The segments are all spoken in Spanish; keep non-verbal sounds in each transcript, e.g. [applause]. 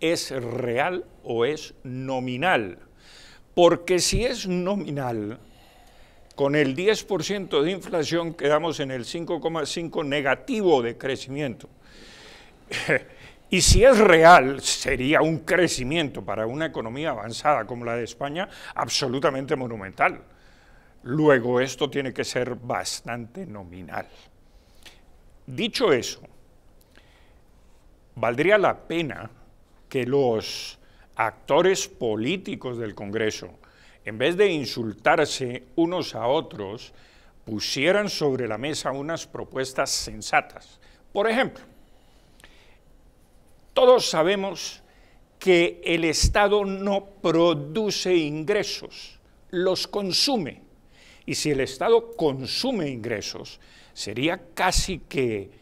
es real o es nominal. Porque si es nominal, con el 10% de inflación quedamos en el 5,5 negativo de crecimiento. [laughs] y si es real, sería un crecimiento para una economía avanzada como la de España absolutamente monumental. Luego esto tiene que ser bastante nominal. Dicho eso, valdría la pena que los actores políticos del Congreso, en vez de insultarse unos a otros, pusieran sobre la mesa unas propuestas sensatas. Por ejemplo, todos sabemos que el Estado no produce ingresos, los consume. Y si el Estado consume ingresos, sería casi que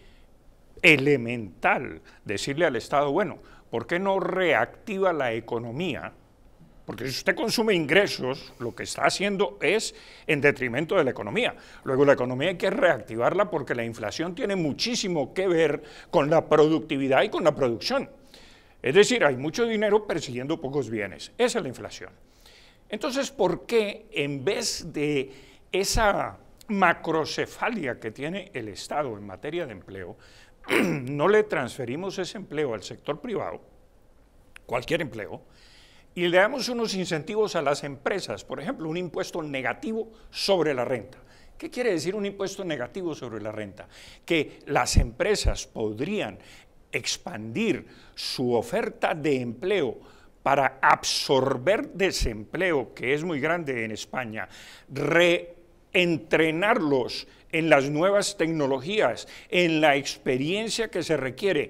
elemental decirle al Estado, bueno, ¿por qué no reactiva la economía? Porque si usted consume ingresos, lo que está haciendo es en detrimento de la economía. Luego la economía hay que reactivarla porque la inflación tiene muchísimo que ver con la productividad y con la producción. Es decir, hay mucho dinero persiguiendo pocos bienes. Esa es la inflación. Entonces, ¿por qué en vez de esa macrocefalia que tiene el Estado en materia de empleo, [clears throat] no le transferimos ese empleo al sector privado, cualquier empleo, y le damos unos incentivos a las empresas, por ejemplo, un impuesto negativo sobre la renta. ¿Qué quiere decir un impuesto negativo sobre la renta? Que las empresas podrían expandir su oferta de empleo para absorber desempleo, que es muy grande en España, re entrenarlos en las nuevas tecnologías, en la experiencia que se requiere